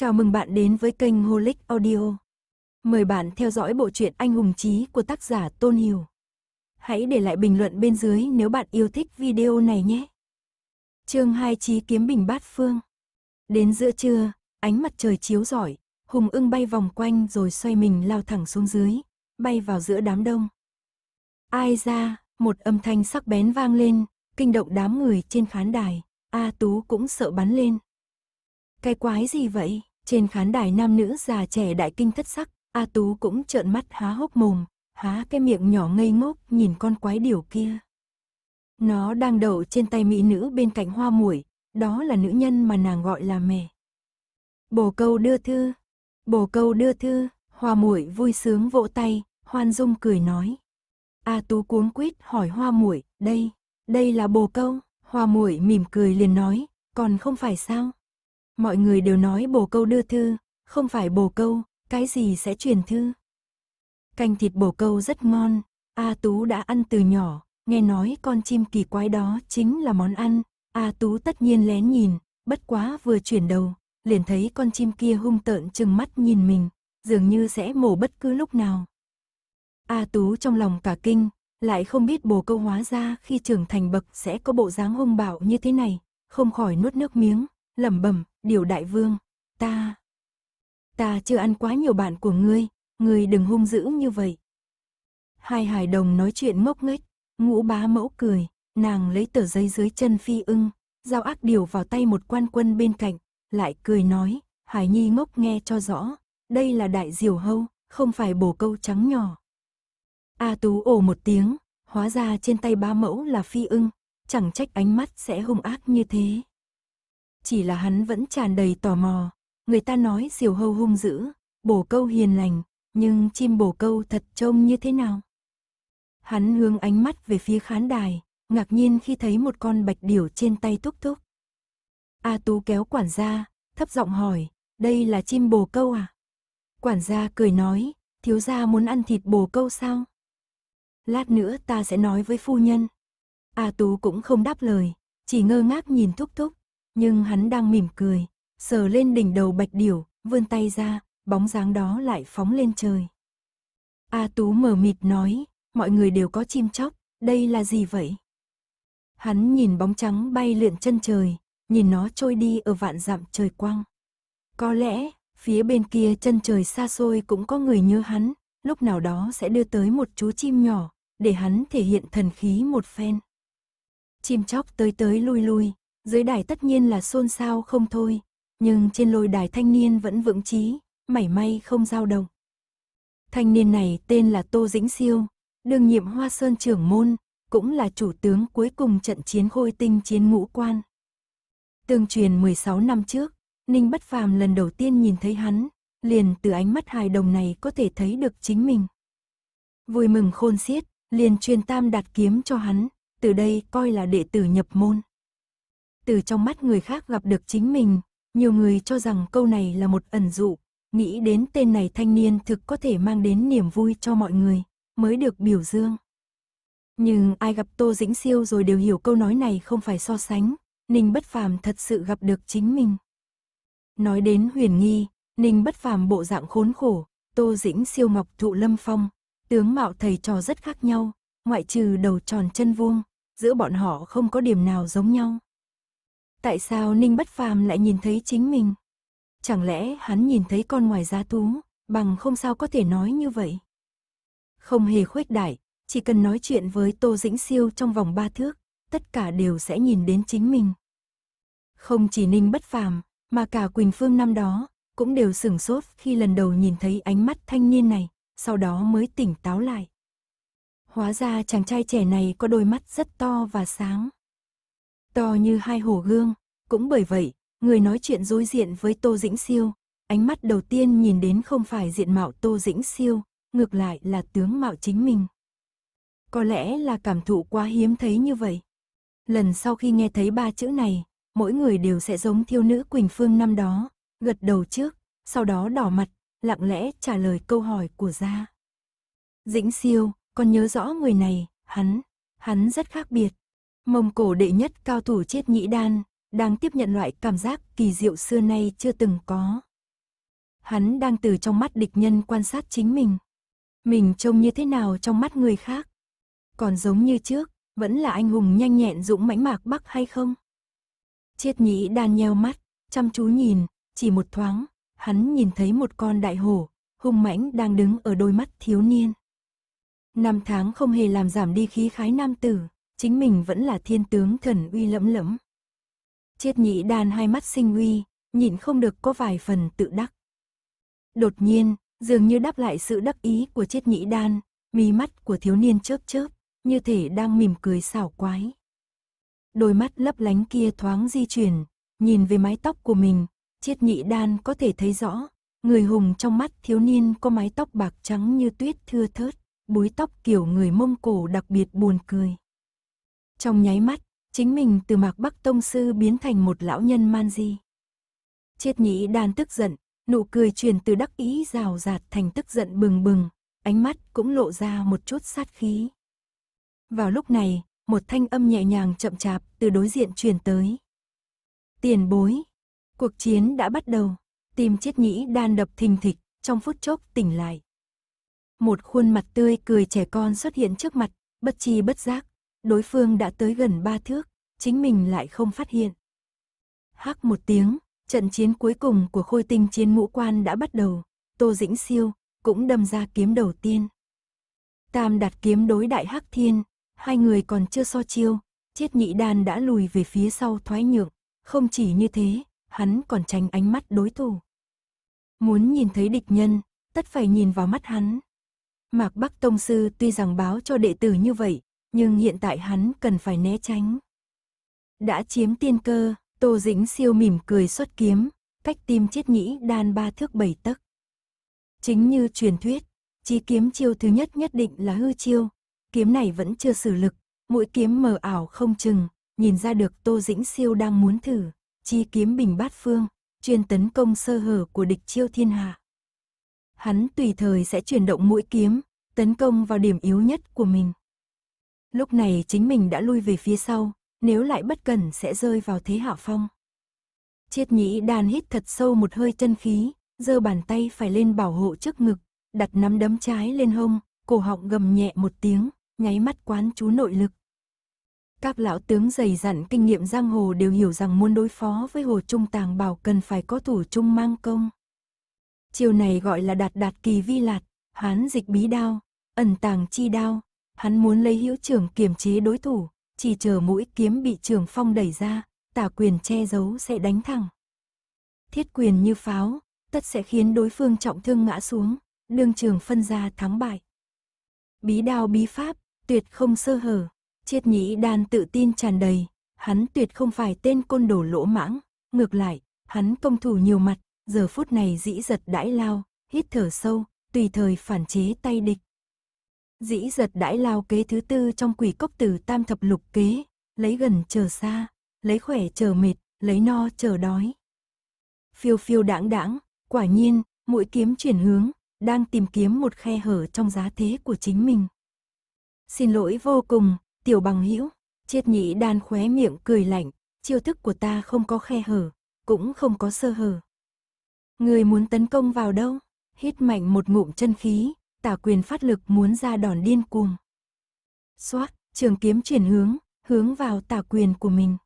Chào mừng bạn đến với kênh Holic Audio. Mời bạn theo dõi bộ truyện Anh hùng chí của tác giả Tôn Hiểu. Hãy để lại bình luận bên dưới nếu bạn yêu thích video này nhé. Chương 2 Chí kiếm bình bát phương. Đến giữa trưa, ánh mặt trời chiếu rọi, Hùng Ưng bay vòng quanh rồi xoay mình lao thẳng xuống dưới, bay vào giữa đám đông. Ai ra, một âm thanh sắc bén vang lên, kinh động đám người trên khán đài, A Tú cũng sợ bắn lên. Cái quái gì vậy? Trên khán đài nam nữ già trẻ đại kinh thất sắc, A Tú cũng trợn mắt há hốc mồm, há cái miệng nhỏ ngây ngốc nhìn con quái điều kia. Nó đang đậu trên tay mỹ nữ bên cạnh hoa muội, đó là nữ nhân mà nàng gọi là mẹ. Bồ câu đưa thư, bồ câu đưa thư, hoa muội vui sướng vỗ tay, hoan dung cười nói. A Tú cuốn quýt hỏi hoa muội, đây, đây là bồ câu, hoa muội mỉm cười liền nói, còn không phải sao? Mọi người đều nói bồ câu đưa thư, không phải bồ câu, cái gì sẽ truyền thư. Canh thịt bồ câu rất ngon, A Tú đã ăn từ nhỏ, nghe nói con chim kỳ quái đó chính là món ăn. A Tú tất nhiên lén nhìn, bất quá vừa chuyển đầu, liền thấy con chim kia hung tợn chừng mắt nhìn mình, dường như sẽ mổ bất cứ lúc nào. A Tú trong lòng cả kinh, lại không biết bồ câu hóa ra khi trưởng thành bậc sẽ có bộ dáng hung bạo như thế này, không khỏi nuốt nước miếng, lẩm bẩm, "Điều đại vương, ta ta chưa ăn quá nhiều bạn của ngươi, ngươi đừng hung dữ như vậy." Hai hài đồng nói chuyện ngốc nghếch, Ngũ Bá Mẫu cười, nàng lấy tờ giấy dưới chân Phi Ưng, giao ác điều vào tay một quan quân bên cạnh, lại cười nói, Hải Nhi ngốc nghe cho rõ, đây là đại diều hâu, không phải bổ câu trắng nhỏ. A Tú ồ một tiếng, hóa ra trên tay ba mẫu là phi ưng, chẳng trách ánh mắt sẽ hung ác như thế chỉ là hắn vẫn tràn đầy tò mò. Người ta nói diều hâu hung dữ, bổ câu hiền lành, nhưng chim bổ câu thật trông như thế nào? Hắn hướng ánh mắt về phía khán đài, ngạc nhiên khi thấy một con bạch điểu trên tay túc túc. A Tú kéo quản gia, thấp giọng hỏi, đây là chim bồ câu à? Quản gia cười nói, thiếu gia muốn ăn thịt bồ câu sao? Lát nữa ta sẽ nói với phu nhân. A Tú cũng không đáp lời, chỉ ngơ ngác nhìn Thúc Thúc, nhưng hắn đang mỉm cười, sờ lên đỉnh đầu bạch điểu, vươn tay ra, bóng dáng đó lại phóng lên trời. A Tú mờ mịt nói, mọi người đều có chim chóc, đây là gì vậy? Hắn nhìn bóng trắng bay lượn chân trời, nhìn nó trôi đi ở vạn dặm trời quang. Có lẽ, phía bên kia chân trời xa xôi cũng có người như hắn, lúc nào đó sẽ đưa tới một chú chim nhỏ, để hắn thể hiện thần khí một phen. Chim chóc tới tới lui lui, dưới đài tất nhiên là xôn xao không thôi, nhưng trên lôi đài thanh niên vẫn vững chí, mảy may không dao động. Thanh niên này tên là Tô Dĩnh Siêu, đương nhiệm Hoa Sơn trưởng môn, cũng là chủ tướng cuối cùng trận chiến khôi tinh chiến ngũ quan. Tương truyền 16 năm trước, Ninh Bất Phàm lần đầu tiên nhìn thấy hắn, liền từ ánh mắt hài đồng này có thể thấy được chính mình. Vui mừng khôn xiết, liền truyền tam đặt kiếm cho hắn, từ đây coi là đệ tử nhập môn từ trong mắt người khác gặp được chính mình. Nhiều người cho rằng câu này là một ẩn dụ, nghĩ đến tên này thanh niên thực có thể mang đến niềm vui cho mọi người, mới được biểu dương. Nhưng ai gặp Tô Dĩnh Siêu rồi đều hiểu câu nói này không phải so sánh, Ninh Bất Phàm thật sự gặp được chính mình. Nói đến huyền nghi, Ninh Bất Phàm bộ dạng khốn khổ, Tô Dĩnh Siêu ngọc thụ lâm phong, tướng mạo thầy trò rất khác nhau, ngoại trừ đầu tròn chân vuông, giữa bọn họ không có điểm nào giống nhau. Tại sao Ninh Bất Phàm lại nhìn thấy chính mình? Chẳng lẽ hắn nhìn thấy con ngoài giá tú, bằng không sao có thể nói như vậy? Không hề khuếch đại, chỉ cần nói chuyện với Tô Dĩnh Siêu trong vòng ba thước, tất cả đều sẽ nhìn đến chính mình. Không chỉ Ninh Bất Phàm, mà cả Quỳnh Phương năm đó, cũng đều sửng sốt khi lần đầu nhìn thấy ánh mắt thanh niên này, sau đó mới tỉnh táo lại. Hóa ra chàng trai trẻ này có đôi mắt rất to và sáng to như hai hồ gương. Cũng bởi vậy, người nói chuyện đối diện với Tô Dĩnh Siêu, ánh mắt đầu tiên nhìn đến không phải diện mạo Tô Dĩnh Siêu, ngược lại là tướng mạo chính mình. Có lẽ là cảm thụ quá hiếm thấy như vậy. Lần sau khi nghe thấy ba chữ này, mỗi người đều sẽ giống thiêu nữ Quỳnh Phương năm đó, gật đầu trước, sau đó đỏ mặt, lặng lẽ trả lời câu hỏi của gia. Dĩnh siêu, con nhớ rõ người này, hắn, hắn rất khác biệt, Mông cổ đệ nhất cao thủ chết nhĩ đan, đang tiếp nhận loại cảm giác kỳ diệu xưa nay chưa từng có. Hắn đang từ trong mắt địch nhân quan sát chính mình. Mình trông như thế nào trong mắt người khác? Còn giống như trước, vẫn là anh hùng nhanh nhẹn dũng mãnh mạc bắc hay không? Chiết nhĩ đan nheo mắt, chăm chú nhìn, chỉ một thoáng, hắn nhìn thấy một con đại hổ, hung mãnh đang đứng ở đôi mắt thiếu niên. Năm tháng không hề làm giảm đi khí khái nam tử chính mình vẫn là thiên tướng thần uy lẫm lẫm. Chiết nhị đan hai mắt sinh uy, nhìn không được có vài phần tự đắc. Đột nhiên, dường như đáp lại sự đắc ý của chiết nhị đan, mí mắt của thiếu niên chớp chớp, như thể đang mỉm cười xảo quái. Đôi mắt lấp lánh kia thoáng di chuyển, nhìn về mái tóc của mình, chiết nhị đan có thể thấy rõ, người hùng trong mắt thiếu niên có mái tóc bạc trắng như tuyết thưa thớt, búi tóc kiểu người Mông Cổ đặc biệt buồn cười. Trong nháy mắt, chính mình từ mạc bắc tông sư biến thành một lão nhân man di. Triết nhĩ đan tức giận, nụ cười truyền từ đắc ý rào rạt thành tức giận bừng bừng, ánh mắt cũng lộ ra một chút sát khí. Vào lúc này, một thanh âm nhẹ nhàng chậm chạp từ đối diện truyền tới. Tiền bối, cuộc chiến đã bắt đầu, tim chiết nhĩ đan đập thình thịch, trong phút chốc tỉnh lại. Một khuôn mặt tươi cười trẻ con xuất hiện trước mặt, bất chi bất giác, đối phương đã tới gần ba thước, chính mình lại không phát hiện. Hắc một tiếng, trận chiến cuối cùng của khôi tinh chiến ngũ quan đã bắt đầu, Tô Dĩnh Siêu cũng đâm ra kiếm đầu tiên. Tam đặt kiếm đối đại Hắc Thiên, hai người còn chưa so chiêu, Chiết Nhị Đan đã lùi về phía sau thoái nhượng, không chỉ như thế, hắn còn tránh ánh mắt đối thủ. Muốn nhìn thấy địch nhân, tất phải nhìn vào mắt hắn. Mạc Bắc Tông Sư tuy rằng báo cho đệ tử như vậy, nhưng hiện tại hắn cần phải né tránh. Đã chiếm tiên cơ, Tô Dĩnh siêu mỉm cười xuất kiếm, cách tim chết nhĩ đan ba thước bảy tấc. Chính như truyền thuyết, chí kiếm chiêu thứ nhất nhất định là hư chiêu, kiếm này vẫn chưa xử lực, mũi kiếm mờ ảo không chừng, nhìn ra được Tô Dĩnh siêu đang muốn thử, chi kiếm bình bát phương, chuyên tấn công sơ hở của địch chiêu thiên hạ. Hắn tùy thời sẽ chuyển động mũi kiếm, tấn công vào điểm yếu nhất của mình. Lúc này chính mình đã lui về phía sau, nếu lại bất cẩn sẽ rơi vào thế hạ phong. Chiết nhĩ đàn hít thật sâu một hơi chân khí, giơ bàn tay phải lên bảo hộ trước ngực, đặt nắm đấm trái lên hông, cổ họng gầm nhẹ một tiếng, nháy mắt quán chú nội lực. Các lão tướng dày dặn kinh nghiệm giang hồ đều hiểu rằng muốn đối phó với hồ trung tàng bảo cần phải có thủ trung mang công. Chiều này gọi là đạt đạt kỳ vi lạt, hán dịch bí đao, ẩn tàng chi đao, hắn muốn lấy hữu trưởng kiềm chế đối thủ, chỉ chờ mũi kiếm bị trường phong đẩy ra, tả quyền che giấu sẽ đánh thẳng. Thiết quyền như pháo, tất sẽ khiến đối phương trọng thương ngã xuống, đương trường phân ra thắng bại. Bí đao bí pháp, tuyệt không sơ hở, triết nhĩ đan tự tin tràn đầy, hắn tuyệt không phải tên côn đồ lỗ mãng, ngược lại, hắn công thủ nhiều mặt, giờ phút này dĩ giật đãi lao, hít thở sâu, tùy thời phản chế tay địch dĩ giật đãi lao kế thứ tư trong quỷ cốc từ tam thập lục kế, lấy gần chờ xa, lấy khỏe chờ mệt, lấy no chờ đói. Phiêu phiêu đãng đãng, quả nhiên, mũi kiếm chuyển hướng, đang tìm kiếm một khe hở trong giá thế của chính mình. Xin lỗi vô cùng, tiểu bằng hữu, triết nhị đan khóe miệng cười lạnh, chiêu thức của ta không có khe hở, cũng không có sơ hở. Người muốn tấn công vào đâu? Hít mạnh một ngụm chân khí, tả quyền phát lực muốn ra đòn điên cuồng. Xoát, trường kiếm chuyển hướng, hướng vào tả quyền của mình.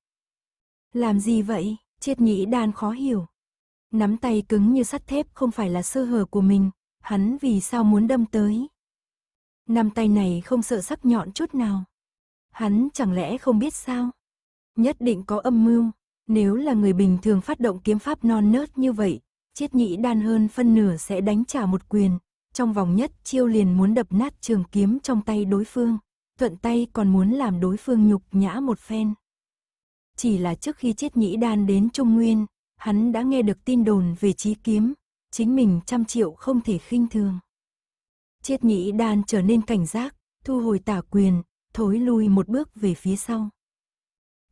Làm gì vậy? Triết nhĩ đan khó hiểu. Nắm tay cứng như sắt thép không phải là sơ hở của mình, hắn vì sao muốn đâm tới. Năm tay này không sợ sắc nhọn chút nào. Hắn chẳng lẽ không biết sao? Nhất định có âm mưu, nếu là người bình thường phát động kiếm pháp non nớt như vậy, chiết nhĩ đan hơn phân nửa sẽ đánh trả một quyền, trong vòng nhất chiêu liền muốn đập nát trường kiếm trong tay đối phương, thuận tay còn muốn làm đối phương nhục nhã một phen. Chỉ là trước khi chết nhĩ đan đến Trung Nguyên, hắn đã nghe được tin đồn về trí kiếm, chính mình trăm triệu không thể khinh thường. chết nhĩ đan trở nên cảnh giác, thu hồi tả quyền, thối lui một bước về phía sau.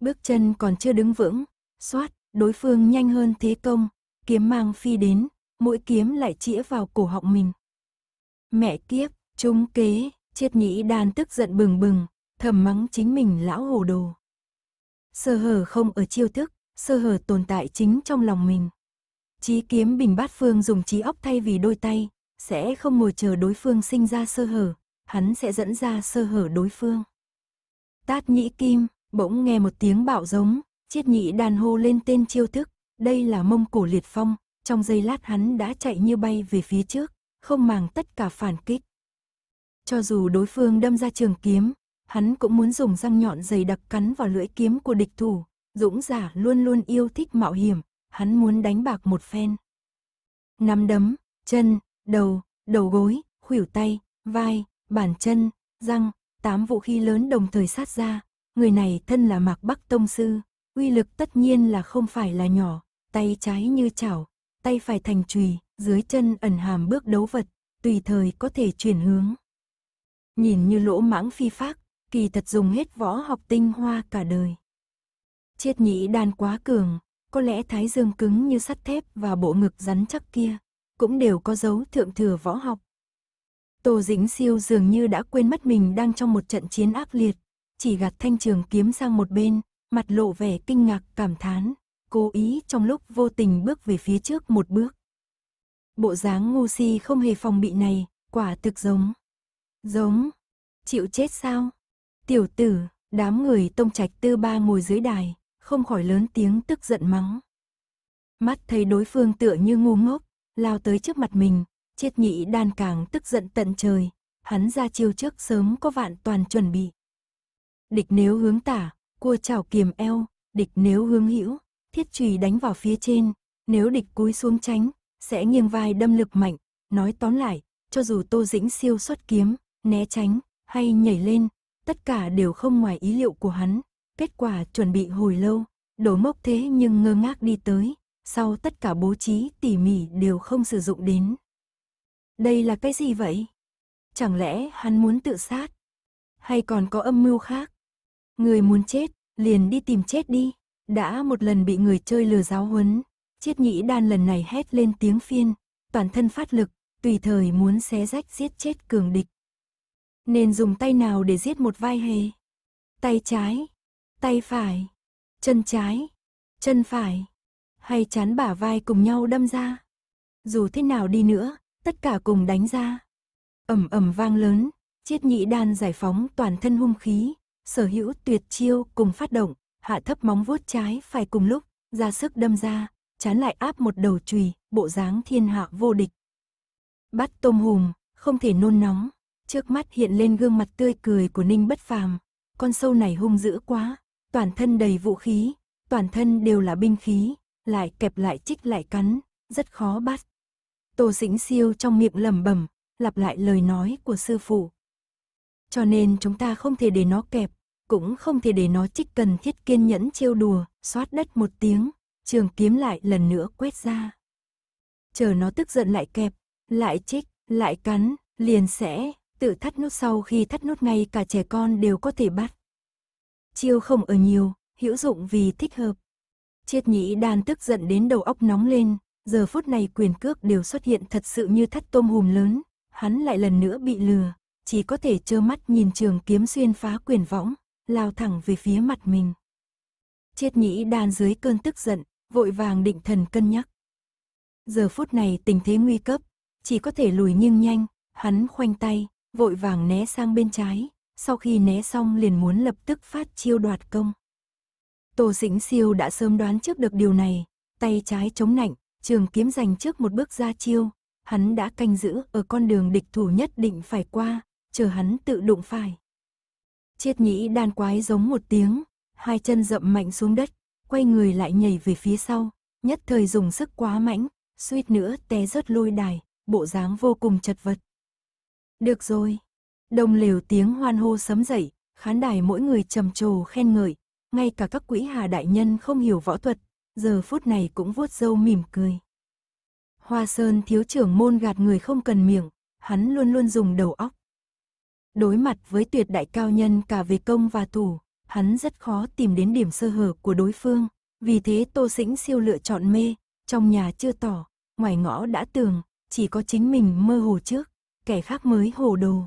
Bước chân còn chưa đứng vững, xoát, đối phương nhanh hơn thế công, kiếm mang phi đến, mũi kiếm lại chĩa vào cổ họng mình. Mẹ kiếp, trúng kế, triết nhĩ đan tức giận bừng bừng, thầm mắng chính mình lão hồ đồ. Sơ hở không ở chiêu thức, sơ hở tồn tại chính trong lòng mình. Chí kiếm bình bát phương dùng trí óc thay vì đôi tay, sẽ không ngồi chờ đối phương sinh ra sơ hở, hắn sẽ dẫn ra sơ hở đối phương. Tát nhĩ kim, bỗng nghe một tiếng bạo giống, chiết nhĩ đan hô lên tên chiêu thức, đây là mông cổ liệt phong, trong giây lát hắn đã chạy như bay về phía trước không màng tất cả phản kích. Cho dù đối phương đâm ra trường kiếm, hắn cũng muốn dùng răng nhọn dày đặc cắn vào lưỡi kiếm của địch thủ. Dũng giả luôn luôn yêu thích mạo hiểm, hắn muốn đánh bạc một phen. Nắm đấm, chân, đầu, đầu gối, khuỷu tay, vai, bàn chân, răng, tám vũ khí lớn đồng thời sát ra. Người này thân là Mạc Bắc Tông Sư, uy lực tất nhiên là không phải là nhỏ, tay trái như chảo, tay phải thành chùy, dưới chân ẩn hàm bước đấu vật, tùy thời có thể chuyển hướng. Nhìn như lỗ mãng phi phác, kỳ thật dùng hết võ học tinh hoa cả đời. Chiết nhĩ đan quá cường, có lẽ thái dương cứng như sắt thép và bộ ngực rắn chắc kia, cũng đều có dấu thượng thừa võ học. Tô Dĩnh Siêu dường như đã quên mất mình đang trong một trận chiến ác liệt, chỉ gạt thanh trường kiếm sang một bên, mặt lộ vẻ kinh ngạc cảm thán, cố ý trong lúc vô tình bước về phía trước một bước bộ dáng ngu si không hề phòng bị này, quả thực giống. Giống, chịu chết sao? Tiểu tử, đám người tông trạch tư ba ngồi dưới đài, không khỏi lớn tiếng tức giận mắng. Mắt thấy đối phương tựa như ngu ngốc, lao tới trước mặt mình, triết nhị đan càng tức giận tận trời, hắn ra chiêu trước sớm có vạn toàn chuẩn bị. Địch nếu hướng tả, cua chảo kiềm eo, địch nếu hướng hữu, thiết chùy đánh vào phía trên, nếu địch cúi xuống tránh, sẽ nghiêng vai đâm lực mạnh, nói tóm lại, cho dù Tô Dĩnh siêu xuất kiếm, né tránh, hay nhảy lên, tất cả đều không ngoài ý liệu của hắn. Kết quả chuẩn bị hồi lâu, đổ mốc thế nhưng ngơ ngác đi tới, sau tất cả bố trí tỉ mỉ đều không sử dụng đến. Đây là cái gì vậy? Chẳng lẽ hắn muốn tự sát? Hay còn có âm mưu khác? Người muốn chết, liền đi tìm chết đi. Đã một lần bị người chơi lừa giáo huấn, Chiết nhĩ đan lần này hét lên tiếng phiên, toàn thân phát lực, tùy thời muốn xé rách giết chết cường địch. Nên dùng tay nào để giết một vai hề? Tay trái, tay phải, chân trái, chân phải, hay chán bả vai cùng nhau đâm ra. Dù thế nào đi nữa, tất cả cùng đánh ra. ầm ầm vang lớn, chiết Nhĩ đan giải phóng toàn thân hung khí, sở hữu tuyệt chiêu cùng phát động, hạ thấp móng vuốt trái phải cùng lúc, ra sức đâm ra, chán lại áp một đầu chùy, bộ dáng thiên hạ vô địch. Bắt tôm hùm, không thể nôn nóng, trước mắt hiện lên gương mặt tươi cười của Ninh Bất Phàm, con sâu này hung dữ quá, toàn thân đầy vũ khí, toàn thân đều là binh khí, lại kẹp lại chích lại cắn, rất khó bắt. Tô Sĩnh Siêu trong miệng lẩm bẩm, lặp lại lời nói của sư phụ. Cho nên chúng ta không thể để nó kẹp, cũng không thể để nó chích cần thiết kiên nhẫn trêu đùa, xoát đất một tiếng, trường kiếm lại lần nữa quét ra. Chờ nó tức giận lại kẹp, lại chích, lại cắn, liền sẽ, tự thắt nút sau khi thắt nút ngay cả trẻ con đều có thể bắt. Chiêu không ở nhiều, hữu dụng vì thích hợp. Triết nhĩ đan tức giận đến đầu óc nóng lên, giờ phút này quyền cước đều xuất hiện thật sự như thắt tôm hùm lớn, hắn lại lần nữa bị lừa, chỉ có thể trơ mắt nhìn trường kiếm xuyên phá quyền võng, lao thẳng về phía mặt mình. Triết nhĩ đan dưới cơn tức giận, vội vàng định thần cân nhắc. Giờ phút này tình thế nguy cấp, chỉ có thể lùi nhưng nhanh, hắn khoanh tay, vội vàng né sang bên trái, sau khi né xong liền muốn lập tức phát chiêu đoạt công. Tô dĩnh Siêu đã sớm đoán trước được điều này, tay trái chống nạnh, trường kiếm giành trước một bước ra chiêu, hắn đã canh giữ ở con đường địch thủ nhất định phải qua, chờ hắn tự đụng phải. Chiết nhĩ đàn quái giống một tiếng, hai chân rậm mạnh xuống đất, quay người lại nhảy về phía sau, nhất thời dùng sức quá mãnh, suýt nữa té rớt lôi đài, bộ dáng vô cùng chật vật. Được rồi. Đồng lều tiếng hoan hô sấm dậy, khán đài mỗi người trầm trồ khen ngợi, ngay cả các quỹ hà đại nhân không hiểu võ thuật, giờ phút này cũng vuốt râu mỉm cười. Hoa Sơn thiếu trưởng môn gạt người không cần miệng, hắn luôn luôn dùng đầu óc. Đối mặt với tuyệt đại cao nhân cả về công và thủ, hắn rất khó tìm đến điểm sơ hở của đối phương. Vì thế Tô Sĩnh siêu lựa chọn mê, trong nhà chưa tỏ, ngoài ngõ đã tường, chỉ có chính mình mơ hồ trước, kẻ khác mới hồ đồ.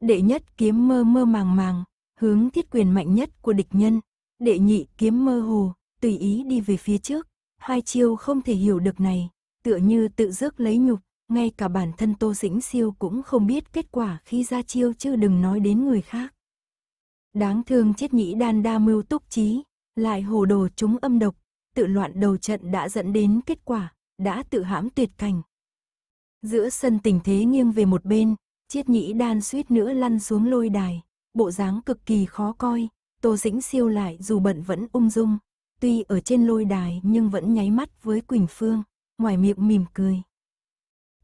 Đệ nhất kiếm mơ mơ màng màng, hướng thiết quyền mạnh nhất của địch nhân. Đệ nhị kiếm mơ hồ, tùy ý đi về phía trước. Hai chiêu không thể hiểu được này, tựa như tự rước lấy nhục, ngay cả bản thân Tô Dĩnh Siêu cũng không biết kết quả khi ra chiêu chứ đừng nói đến người khác. Đáng thương chết nhĩ đan đa mưu túc trí, lại hồ đồ chúng âm độc, tự loạn đầu trận đã dẫn đến kết quả, đã tự hãm tuyệt cảnh. Giữa sân tình thế nghiêng về một bên, chiết nhĩ đan suýt nữa lăn xuống lôi đài, bộ dáng cực kỳ khó coi, tô dĩnh siêu lại dù bận vẫn ung dung, tuy ở trên lôi đài nhưng vẫn nháy mắt với Quỳnh Phương, ngoài miệng mỉm cười.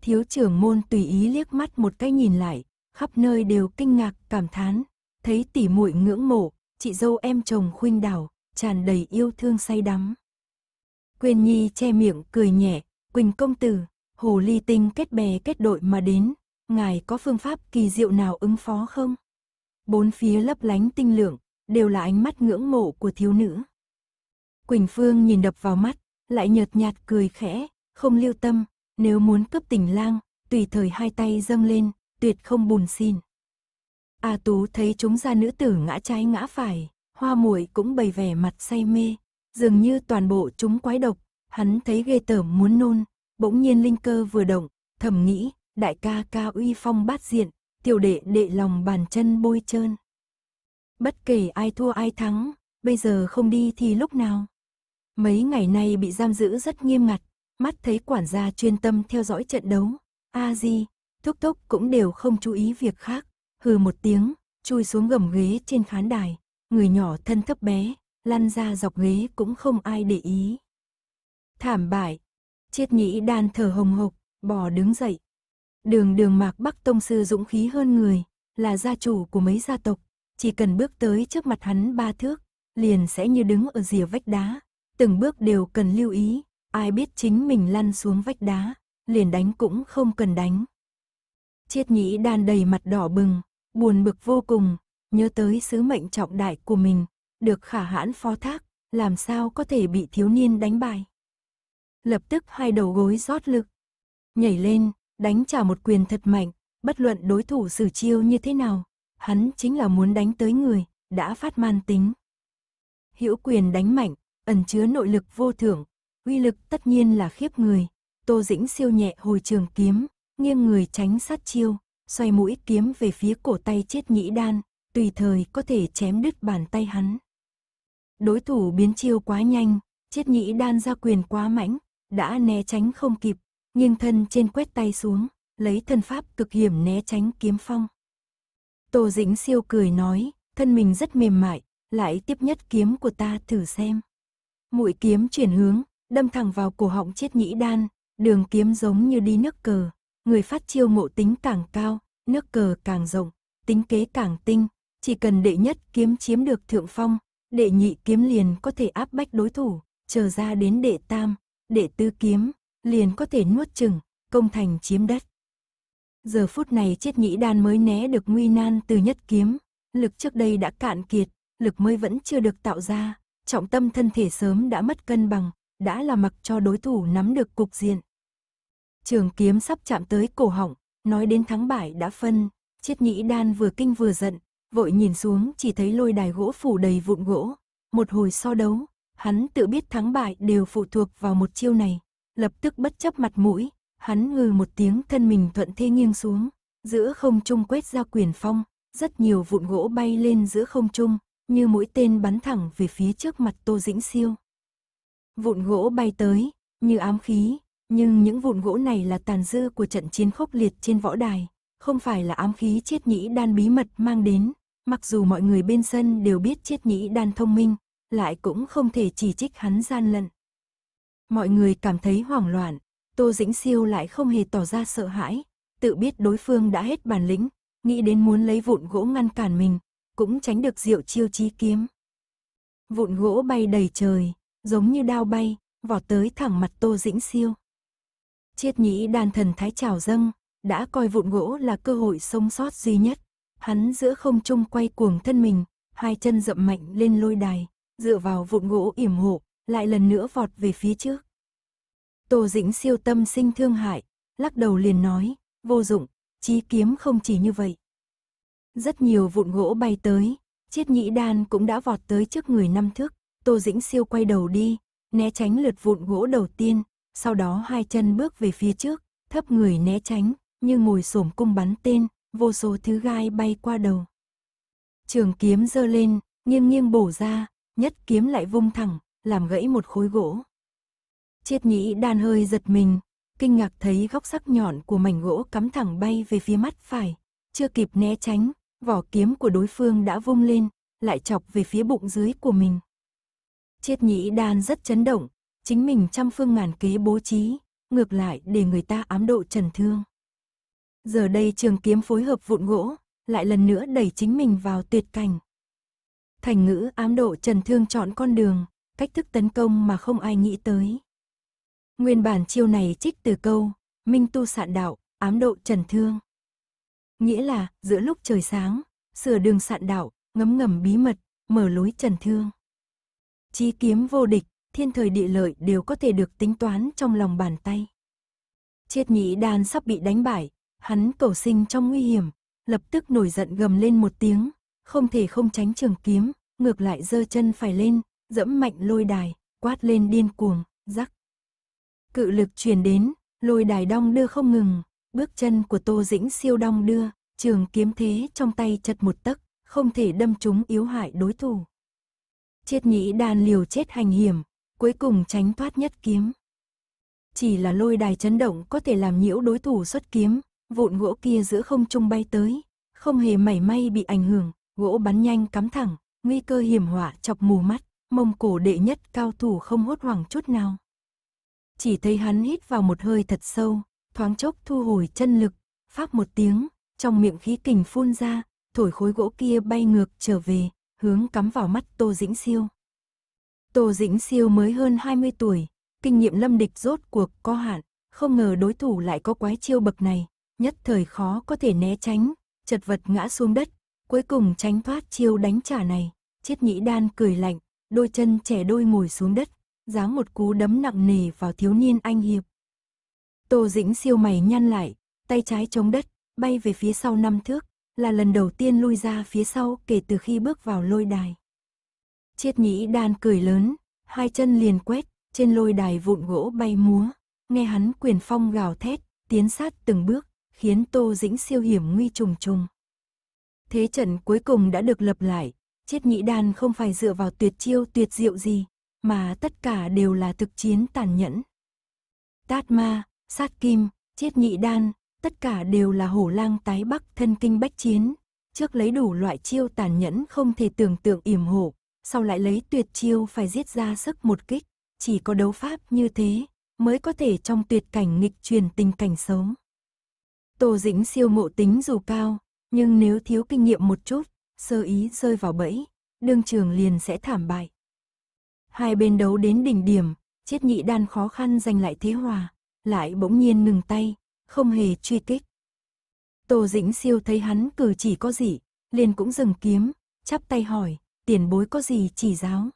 Thiếu trưởng môn tùy ý liếc mắt một cái nhìn lại, khắp nơi đều kinh ngạc cảm thán, thấy tỉ muội ngưỡng mộ, chị dâu em chồng khuynh đảo, tràn đầy yêu thương say đắm. Quyên Nhi che miệng cười nhẹ, Quỳnh công tử, hồ ly tinh kết bè kết đội mà đến, ngài có phương pháp kỳ diệu nào ứng phó không? Bốn phía lấp lánh tinh lượng, đều là ánh mắt ngưỡng mộ của thiếu nữ. Quỳnh Phương nhìn đập vào mắt, lại nhợt nhạt cười khẽ, không lưu tâm, nếu muốn cướp tình lang, tùy thời hai tay dâng lên, tuyệt không bùn xin. A Tú thấy chúng gia nữ tử ngã trái ngã phải, hoa muội cũng bày vẻ mặt say mê, dường như toàn bộ chúng quái độc, hắn thấy ghê tởm muốn nôn, bỗng nhiên linh cơ vừa động, thầm nghĩ, đại ca ca uy phong bát diện, tiểu đệ đệ lòng bàn chân bôi trơn. Bất kể ai thua ai thắng, bây giờ không đi thì lúc nào. Mấy ngày nay bị giam giữ rất nghiêm ngặt, mắt thấy quản gia chuyên tâm theo dõi trận đấu, A Di, Thúc Thúc cũng đều không chú ý việc khác hừ một tiếng, chui xuống gầm ghế trên khán đài, người nhỏ thân thấp bé, lăn ra dọc ghế cũng không ai để ý. Thảm bại, Triết Nhĩ đan thở hồng hộc, bò đứng dậy. Đường đường mạc Bắc Tông Sư dũng khí hơn người, là gia chủ của mấy gia tộc, chỉ cần bước tới trước mặt hắn ba thước, liền sẽ như đứng ở rìa vách đá, từng bước đều cần lưu ý, ai biết chính mình lăn xuống vách đá, liền đánh cũng không cần đánh. chiết Nhĩ đan đầy mặt đỏ bừng, buồn bực vô cùng, nhớ tới sứ mệnh trọng đại của mình, được khả hãn phó thác, làm sao có thể bị thiếu niên đánh bại. Lập tức hai đầu gối rót lực, nhảy lên, đánh trả một quyền thật mạnh, bất luận đối thủ xử chiêu như thế nào, hắn chính là muốn đánh tới người, đã phát man tính. Hữu quyền đánh mạnh, ẩn chứa nội lực vô thưởng, uy lực tất nhiên là khiếp người, Tô Dĩnh siêu nhẹ hồi trường kiếm, nghiêng người tránh sát chiêu, xoay mũi kiếm về phía cổ tay chết nhĩ đan, tùy thời có thể chém đứt bàn tay hắn. Đối thủ biến chiêu quá nhanh, chết nhĩ đan ra quyền quá mãnh, đã né tránh không kịp, nhưng thân trên quét tay xuống, lấy thân pháp cực hiểm né tránh kiếm phong. Tô Dĩnh siêu cười nói, thân mình rất mềm mại, lại tiếp nhất kiếm của ta thử xem. Mũi kiếm chuyển hướng, đâm thẳng vào cổ họng chết nhĩ đan, đường kiếm giống như đi nước cờ, Người phát chiêu mộ tính càng cao, nước cờ càng rộng, tính kế càng tinh, chỉ cần đệ nhất kiếm chiếm được thượng phong, đệ nhị kiếm liền có thể áp bách đối thủ, chờ ra đến đệ tam, đệ tư kiếm, liền có thể nuốt chừng, công thành chiếm đất. Giờ phút này chết nhĩ đan mới né được nguy nan từ nhất kiếm, lực trước đây đã cạn kiệt, lực mới vẫn chưa được tạo ra, trọng tâm thân thể sớm đã mất cân bằng, đã là mặc cho đối thủ nắm được cục diện. Trường kiếm sắp chạm tới cổ họng, nói đến thắng bại đã phân, chiết nhĩ đan vừa kinh vừa giận, vội nhìn xuống chỉ thấy lôi đài gỗ phủ đầy vụn gỗ. Một hồi so đấu, hắn tự biết thắng bại đều phụ thuộc vào một chiêu này, lập tức bất chấp mặt mũi, hắn ngừ một tiếng thân mình thuận thế nghiêng xuống, giữa không trung quét ra quyền phong, rất nhiều vụn gỗ bay lên giữa không trung, như mũi tên bắn thẳng về phía trước mặt Tô Dĩnh Siêu. Vụn gỗ bay tới, như ám khí, nhưng những vụn gỗ này là tàn dư của trận chiến khốc liệt trên võ đài, không phải là ám khí chết nhĩ đan bí mật mang đến. Mặc dù mọi người bên sân đều biết chết nhĩ đan thông minh, lại cũng không thể chỉ trích hắn gian lận. Mọi người cảm thấy hoảng loạn, Tô Dĩnh Siêu lại không hề tỏ ra sợ hãi, tự biết đối phương đã hết bản lĩnh, nghĩ đến muốn lấy vụn gỗ ngăn cản mình, cũng tránh được diệu chiêu chí kiếm. Vụn gỗ bay đầy trời, giống như đao bay, vọt tới thẳng mặt Tô Dĩnh Siêu. Chiết nhĩ đan thần thái trào dâng, đã coi vụn gỗ là cơ hội sống sót duy nhất. Hắn giữa không trung quay cuồng thân mình, hai chân dậm mạnh lên lôi đài, dựa vào vụn gỗ yểm hộ, lại lần nữa vọt về phía trước. Tô Dĩnh siêu tâm sinh thương hại, lắc đầu liền nói, vô dụng, chí kiếm không chỉ như vậy. Rất nhiều vụn gỗ bay tới, chiết nhĩ đan cũng đã vọt tới trước người năm thước, Tô Dĩnh siêu quay đầu đi, né tránh lượt vụn gỗ đầu tiên, sau đó hai chân bước về phía trước, thấp người né tránh, như ngồi xổm cung bắn tên, vô số thứ gai bay qua đầu. Trường kiếm giơ lên, nghiêng nghiêng bổ ra, nhất kiếm lại vung thẳng, làm gãy một khối gỗ. Triết nhĩ đàn hơi giật mình, kinh ngạc thấy góc sắc nhọn của mảnh gỗ cắm thẳng bay về phía mắt phải, chưa kịp né tránh, vỏ kiếm của đối phương đã vung lên, lại chọc về phía bụng dưới của mình. Triết nhĩ đàn rất chấn động, chính mình trăm phương ngàn kế bố trí, ngược lại để người ta ám độ trần thương. Giờ đây trường kiếm phối hợp vụn gỗ, lại lần nữa đẩy chính mình vào tuyệt cảnh. Thành ngữ ám độ trần thương chọn con đường, cách thức tấn công mà không ai nghĩ tới. Nguyên bản chiêu này trích từ câu, minh tu sạn đạo, ám độ trần thương. Nghĩa là, giữa lúc trời sáng, sửa đường sạn đạo, ngấm ngầm bí mật, mở lối trần thương. Chi kiếm vô địch, thiên thời địa lợi đều có thể được tính toán trong lòng bàn tay. Triết nhĩ đan sắp bị đánh bại, hắn cầu sinh trong nguy hiểm, lập tức nổi giận gầm lên một tiếng, không thể không tránh trường kiếm, ngược lại giơ chân phải lên, dẫm mạnh lôi đài, quát lên điên cuồng, rắc. Cự lực truyền đến, lôi đài đong đưa không ngừng, bước chân của Tô Dĩnh siêu đong đưa, trường kiếm thế trong tay chật một tấc, không thể đâm trúng yếu hại đối thủ. Triết nhĩ Đan liều chết hành hiểm, cuối cùng tránh thoát nhất kiếm. Chỉ là lôi đài chấn động có thể làm nhiễu đối thủ xuất kiếm, vụn gỗ kia giữa không trung bay tới, không hề mảy may bị ảnh hưởng, gỗ bắn nhanh cắm thẳng, nguy cơ hiểm họa chọc mù mắt, mông cổ đệ nhất cao thủ không hốt hoảng chút nào. Chỉ thấy hắn hít vào một hơi thật sâu, thoáng chốc thu hồi chân lực, pháp một tiếng, trong miệng khí kình phun ra, thổi khối gỗ kia bay ngược trở về, hướng cắm vào mắt Tô Dĩnh Siêu. Tô Dĩnh Siêu mới hơn 20 tuổi, kinh nghiệm lâm địch rốt cuộc có hạn, không ngờ đối thủ lại có quái chiêu bậc này, nhất thời khó có thể né tránh, chật vật ngã xuống đất, cuối cùng tránh thoát chiêu đánh trả này. Chiết nhĩ đan cười lạnh, đôi chân trẻ đôi ngồi xuống đất, giáng một cú đấm nặng nề vào thiếu niên anh hiệp. Tô Dĩnh Siêu mày nhăn lại, tay trái chống đất, bay về phía sau năm thước, là lần đầu tiên lui ra phía sau kể từ khi bước vào lôi đài. Chiết nhĩ đan cười lớn, hai chân liền quét, trên lôi đài vụn gỗ bay múa, nghe hắn quyền phong gào thét, tiến sát từng bước, khiến Tô Dĩnh siêu hiểm nguy trùng trùng. Thế trận cuối cùng đã được lập lại, Chiết nhĩ đan không phải dựa vào tuyệt chiêu tuyệt diệu gì, mà tất cả đều là thực chiến tàn nhẫn. Tát ma, sát kim, chiết Nhĩ đan, tất cả đều là hổ lang tái bắc thân kinh bách chiến, trước lấy đủ loại chiêu tàn nhẫn không thể tưởng tượng yểm hộ, sau lại lấy tuyệt chiêu phải giết ra sức một kích, chỉ có đấu pháp như thế mới có thể trong tuyệt cảnh nghịch truyền tình cảnh sống Tô Dĩnh siêu mộ tính dù cao, nhưng nếu thiếu kinh nghiệm một chút, sơ ý rơi vào bẫy, đương trường liền sẽ thảm bại. Hai bên đấu đến đỉnh điểm, chiết nhị đan khó khăn giành lại thế hòa, lại bỗng nhiên ngừng tay, không hề truy kích. Tô Dĩnh siêu thấy hắn cử chỉ có gì, liền cũng dừng kiếm, chắp tay hỏi, tiền bối có gì chỉ giáo.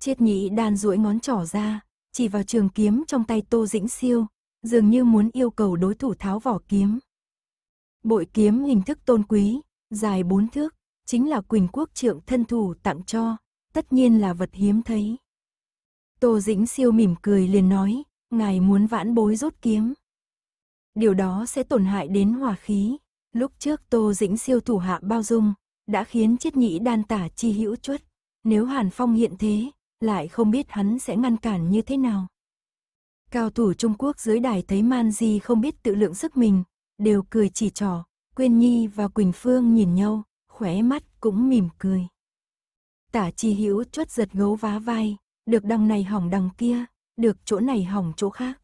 Triết nhị đan duỗi ngón trỏ ra, chỉ vào trường kiếm trong tay Tô Dĩnh Siêu, dường như muốn yêu cầu đối thủ tháo vỏ kiếm. Bội kiếm hình thức tôn quý, dài bốn thước, chính là Quỳnh Quốc trượng thân thủ tặng cho, tất nhiên là vật hiếm thấy. Tô Dĩnh Siêu mỉm cười liền nói, ngài muốn vãn bối rút kiếm. Điều đó sẽ tổn hại đến hòa khí. Lúc trước Tô Dĩnh Siêu thủ hạ bao dung, đã khiến chiết nhĩ đan tả chi hữu chuất. Nếu Hàn Phong hiện thế, lại không biết hắn sẽ ngăn cản như thế nào. Cao thủ Trung Quốc dưới đài thấy Man Di không biết tự lượng sức mình, đều cười chỉ trò Quyên Nhi và Quỳnh Phương nhìn nhau, khóe mắt cũng mỉm cười. Tả chi hữu chuất giật gấu vá vai, được đằng này hỏng đằng kia, được chỗ này hỏng chỗ khác.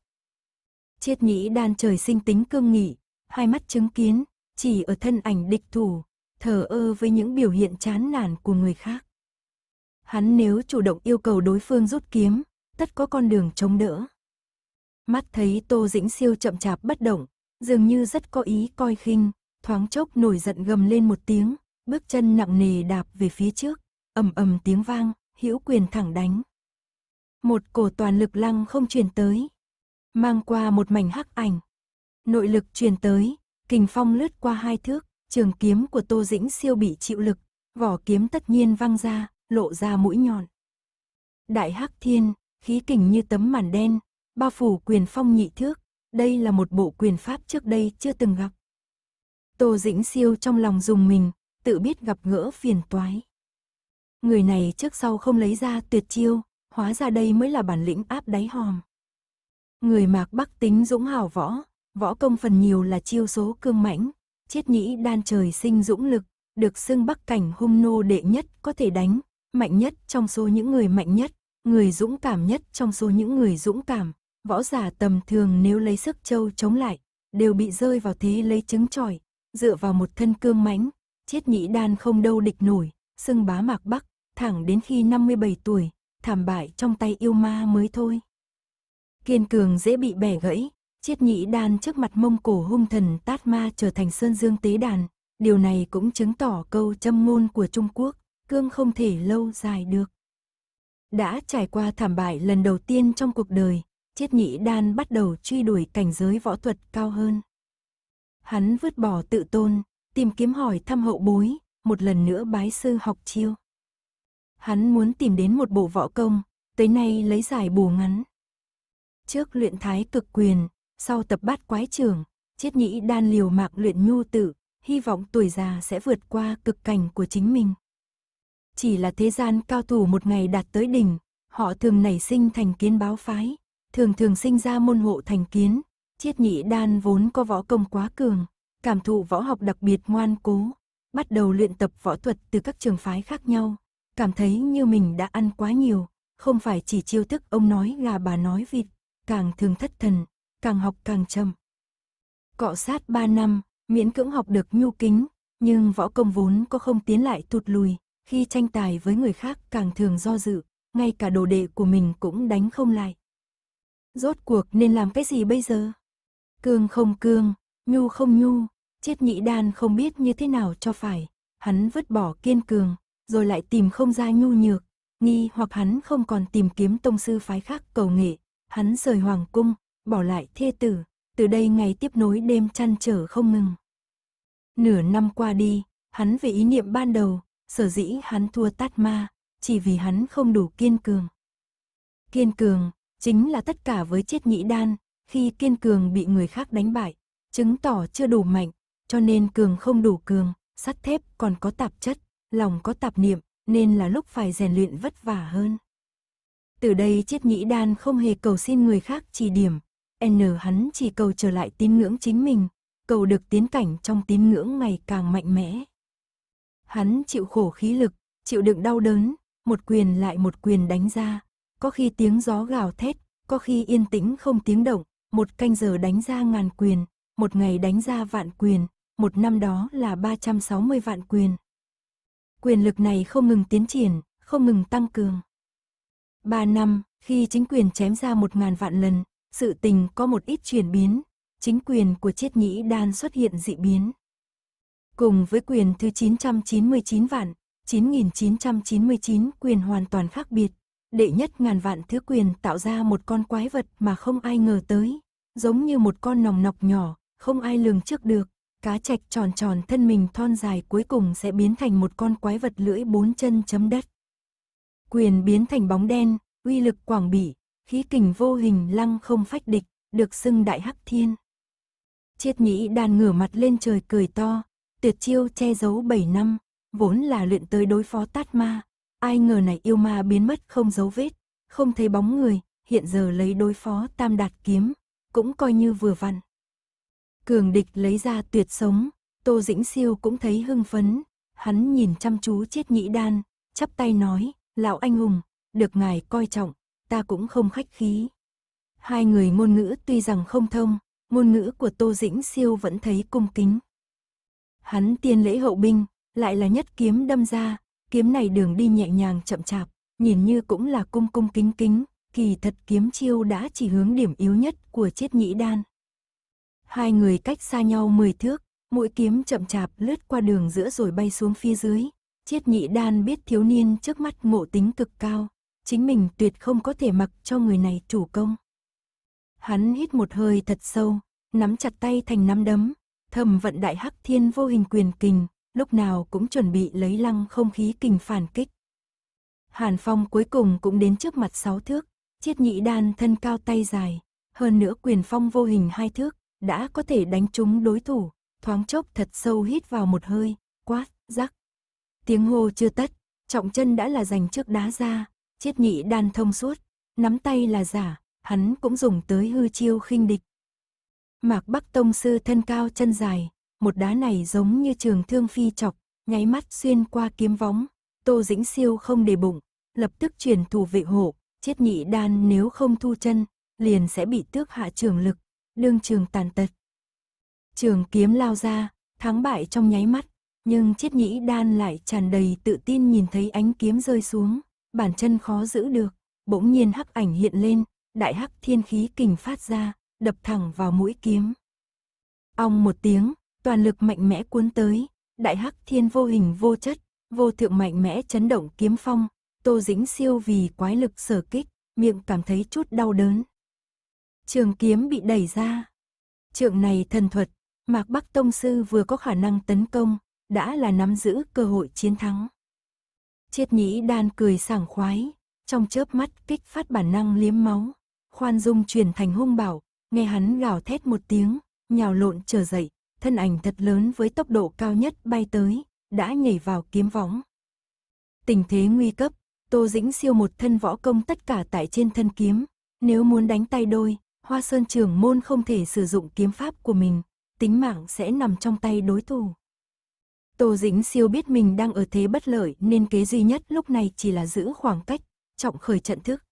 Chiết nhĩ đan trời sinh tính cương nghị, hai mắt chứng kiến, chỉ ở thân ảnh địch thủ, thờ ơ với những biểu hiện chán nản của người khác. Hắn nếu chủ động yêu cầu đối phương rút kiếm, tất có con đường chống đỡ. Mắt thấy Tô Dĩnh Siêu chậm chạp bất động, dường như rất có ý coi khinh, thoáng chốc nổi giận gầm lên một tiếng, bước chân nặng nề đạp về phía trước, ầm ầm tiếng vang, hữu quyền thẳng đánh. Một cổ toàn lực lăng không truyền tới, mang qua một mảnh hắc ảnh. Nội lực truyền tới, kình phong lướt qua hai thước, Trường kiếm của Tô Dĩnh siêu bị chịu lực, vỏ kiếm tất nhiên văng ra, lộ ra mũi nhọn. Đại Hắc Thiên, khí kình như tấm màn đen, bao phủ quyền phong nhị thước, đây là một bộ quyền pháp trước đây chưa từng gặp. Tô Dĩnh siêu trong lòng dùng mình, tự biết gặp gỡ phiền toái. Người này trước sau không lấy ra tuyệt chiêu, hóa ra đây mới là bản lĩnh áp đáy hòm. Người mạc bắc tính dũng hào võ, võ công phần nhiều là chiêu số cương mãnh, chiết nhĩ đan trời sinh dũng lực, được xưng bắc cảnh hung nô đệ nhất có thể đánh, mạnh nhất trong số những người mạnh nhất, người dũng cảm nhất trong số những người dũng cảm, võ giả tầm thường nếu lấy sức châu chống lại, đều bị rơi vào thế lấy trứng tròi, dựa vào một thân cương mãnh, chiết nhĩ đan không đâu địch nổi, xưng bá mạc bắc, thẳng đến khi 57 tuổi, thảm bại trong tay yêu ma mới thôi. Kiên cường dễ bị bẻ gãy, Chiết Nhĩ đan trước mặt mông cổ hung thần tát ma trở thành sơn dương tế đàn, điều này cũng chứng tỏ câu châm ngôn của Trung Quốc, cương không thể lâu dài được. Đã trải qua thảm bại lần đầu tiên trong cuộc đời, Chiết Nhĩ đan bắt đầu truy đuổi cảnh giới võ thuật cao hơn. Hắn vứt bỏ tự tôn, tìm kiếm hỏi thăm hậu bối, một lần nữa bái sư học chiêu. Hắn muốn tìm đến một bộ võ công, tới nay lấy giải bù ngắn. Trước luyện thái cực quyền, sau tập bát quái trường, chiết nhĩ đan liều mạc luyện nhu tử, hy vọng tuổi già sẽ vượt qua cực cảnh của chính mình. Chỉ là thế gian cao thủ một ngày đạt tới đỉnh, họ thường nảy sinh thành kiến báo phái, thường thường sinh ra môn hộ thành kiến, chiết nhĩ đan vốn có võ công quá cường, cảm thụ võ học đặc biệt ngoan cố, bắt đầu luyện tập võ thuật từ các trường phái khác nhau, cảm thấy như mình đã ăn quá nhiều, không phải chỉ chiêu thức ông nói gà bà nói vịt, càng thường thất thần, càng học càng chậm. Cọ sát 3 năm, miễn cưỡng học được nhu kính, nhưng võ công vốn có không tiến lại tụt lùi, khi tranh tài với người khác càng thường do dự, ngay cả đồ đệ của mình cũng đánh không lại. Rốt cuộc nên làm cái gì bây giờ? Cương không cương, nhu không nhu, chết nhị đan không biết như thế nào cho phải, hắn vứt bỏ kiên cường, rồi lại tìm không ra nhu nhược, nghi hoặc hắn không còn tìm kiếm tông sư phái khác cầu nghệ, hắn rời hoàng cung, bỏ lại thê tử, từ đây ngày tiếp nối đêm chăn trở không ngừng. Nửa năm qua đi, hắn về ý niệm ban đầu, sở dĩ hắn thua tát ma, chỉ vì hắn không đủ kiên cường. Kiên cường, chính là tất cả với chết nhĩ đan, khi kiên cường bị người khác đánh bại, chứng tỏ chưa đủ mạnh, cho nên cường không đủ cường, sắt thép còn có tạp chất, lòng có tạp niệm, nên là lúc phải rèn luyện vất vả hơn. Từ đây chết nhĩ đan không hề cầu xin người khác chỉ điểm, N hắn chỉ cầu trở lại tín ngưỡng chính mình, cầu được tiến cảnh trong tín ngưỡng ngày càng mạnh mẽ. Hắn chịu khổ khí lực, chịu đựng đau đớn, một quyền lại một quyền đánh ra, có khi tiếng gió gào thét, có khi yên tĩnh không tiếng động, một canh giờ đánh ra ngàn quyền, một ngày đánh ra vạn quyền, một năm đó là 360 vạn quyền. Quyền lực này không ngừng tiến triển, không ngừng tăng cường. Ba năm, khi chính quyền chém ra một ngàn vạn lần, sự tình có một ít chuyển biến, chính quyền của chết nhĩ đan xuất hiện dị biến. Cùng với quyền thứ 999 vạn, 9999 quyền hoàn toàn khác biệt, đệ nhất ngàn vạn thứ quyền tạo ra một con quái vật mà không ai ngờ tới, giống như một con nòng nọc nhỏ, không ai lường trước được, cá trạch tròn tròn thân mình thon dài cuối cùng sẽ biến thành một con quái vật lưỡi bốn chân chấm đất. Quyền biến thành bóng đen, uy lực quảng bỉ khí kình vô hình lăng không phách địch, được xưng đại hắc thiên. Triết nhĩ đàn ngửa mặt lên trời cười to, tuyệt chiêu che giấu bảy năm, vốn là luyện tới đối phó tát ma, ai ngờ này yêu ma biến mất không dấu vết, không thấy bóng người, hiện giờ lấy đối phó tam đạt kiếm, cũng coi như vừa vặn. Cường địch lấy ra tuyệt sống, Tô Dĩnh Siêu cũng thấy hưng phấn, hắn nhìn chăm chú chết nhĩ đan, chắp tay nói, lão anh hùng, được ngài coi trọng, ta cũng không khách khí. Hai người ngôn ngữ tuy rằng không thông, ngôn ngữ của Tô Dĩnh Siêu vẫn thấy cung kính. Hắn tiên lễ hậu binh, lại là nhất kiếm đâm ra, kiếm này đường đi nhẹ nhàng chậm chạp, nhìn như cũng là cung cung kính kính, kỳ thật kiếm chiêu đã chỉ hướng điểm yếu nhất của chiết nhĩ đan. Hai người cách xa nhau 10 thước, mũi kiếm chậm chạp lướt qua đường giữa rồi bay xuống phía dưới. Chiết nhị đan biết thiếu niên trước mắt ngộ tính cực cao, chính mình tuyệt không có thể mặc cho người này chủ công. Hắn hít một hơi thật sâu, nắm chặt tay thành nắm đấm, thầm vận đại hắc thiên vô hình quyền kình, lúc nào cũng chuẩn bị lấy lăng không khí kình phản kích. Hàn Phong cuối cùng cũng đến trước mặt sáu thước, chiết nhị đan thân cao tay dài, hơn nữa quyền phong vô hình hai thước, đã có thể đánh trúng đối thủ, thoáng chốc thật sâu hít vào một hơi, quát, rắc. Tiếng hô chưa tất, trọng chân đã là giành trước đá ra, Chiết nhị đan thông suốt, nắm tay là giả, hắn cũng dùng tới hư chiêu khinh địch. Mạc Bắc Tông sư thân cao chân dài, một đá này giống như trường thương phi chọc, nháy mắt xuyên qua kiếm vóng. Tô Dĩnh Siêu không để bụng, lập tức chuyển thủ vệ hộ, Chiết nhị đan nếu không thu chân, liền sẽ bị tước hạ trường lực, đương trường tàn tật. Trường kiếm lao ra, thắng bại trong nháy mắt, nhưng chiết nhị đan lại tràn đầy tự tin nhìn thấy ánh kiếm rơi xuống bản chân khó giữ được, bỗng nhiên hắc ảnh hiện lên, đại hắc thiên khí kình phát ra, đập thẳng vào mũi kiếm. Ong một tiếng, toàn lực mạnh mẽ cuốn tới, đại hắc thiên vô hình vô chất, vô thượng mạnh mẽ chấn động kiếm phong, Tô Dĩnh siêu vì quái lực sở kích, miệng cảm thấy chút đau đớn. Trường kiếm bị đẩy ra. Trượng này thần thuật, Mạc Bắc Tông Sư vừa có khả năng tấn công, đã là nắm giữ cơ hội chiến thắng. Triết nhĩ đan cười sảng khoái, trong chớp mắt kích phát bản năng liếm máu. Khoan dung chuyển thành hung bảo, nghe hắn gào thét một tiếng, nhào lộn trở dậy, thân ảnh thật lớn với tốc độ cao nhất bay tới, đã nhảy vào kiếm võng. Tình thế nguy cấp, Tô Dĩnh siêu một thân võ công tất cả tại trên thân kiếm, nếu muốn đánh tay đôi, Hoa Sơn trưởng môn không thể sử dụng kiếm pháp của mình, tính mạng sẽ nằm trong tay đối thủ. Tô Dĩnh siêu biết mình đang ở thế bất lợi nên kế duy nhất lúc này chỉ là giữ khoảng cách, trọng khởi trận thức.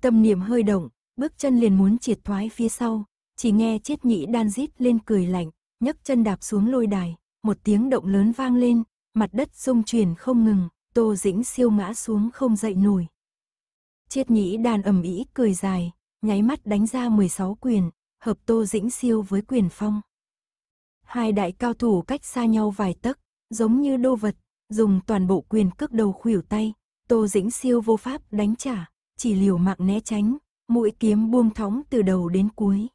Tâm niệm hơi động, bước chân liền muốn triệt thoái phía sau, chỉ nghe chiết nhĩ đan rít lên cười lạnh, nhấc chân đạp xuống lôi đài, một tiếng động lớn vang lên, mặt đất rung chuyển không ngừng, Tô Dĩnh siêu ngã xuống không dậy nổi. Chiết nhĩ đàn ầm ĩ cười dài, nháy mắt đánh ra 16 quyền, hợp Tô Dĩnh siêu với quyền phong. Hai đại cao thủ cách xa nhau vài tấc, giống như đô vật, dùng toàn bộ quyền cước đầu khuỷu tay, Tô Dĩnh siêu vô pháp đánh trả, chỉ liều mạng né tránh, mũi kiếm buông thõng từ đầu đến cuối.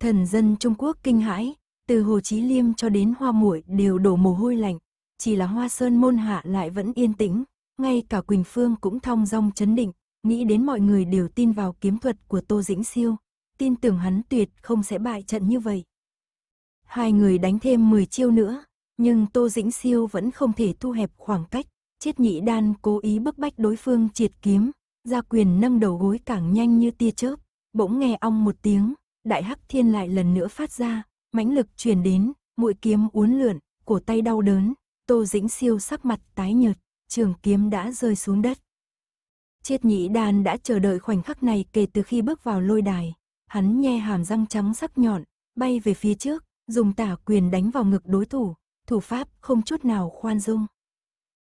Thần dân Trung Quốc kinh hãi, từ Hồ Chí Liêm cho đến Hoa Muội đều đổ mồ hôi lạnh, chỉ là Hoa Sơn môn hạ lại vẫn yên tĩnh, ngay cả Quỳnh Phương cũng thong dong chấn định, nghĩ đến mọi người đều tin vào kiếm thuật của Tô Dĩnh Siêu, tin tưởng hắn tuyệt không sẽ bại trận như vậy. Hai người đánh thêm 10 chiêu nữa, nhưng Tô Dĩnh Siêu vẫn không thể thu hẹp khoảng cách. Chiết nhị đan cố ý bức bách đối phương triệt kiếm, ra quyền nâng đầu gối càng nhanh như tia chớp. Bỗng nghe ong một tiếng, đại hắc thiên lại lần nữa phát ra, mãnh lực truyền đến, mũi kiếm uốn lượn, cổ tay đau đớn, Tô Dĩnh Siêu sắc mặt tái nhợt, trường kiếm đã rơi xuống đất. Chiết nhị đan đã chờ đợi khoảnh khắc này kể từ khi bước vào lôi đài. Hắn nhe hàm răng trắng sắc nhọn, bay về phía trước, dùng tả quyền đánh vào ngực đối thủ, thủ pháp không chút nào khoan dung.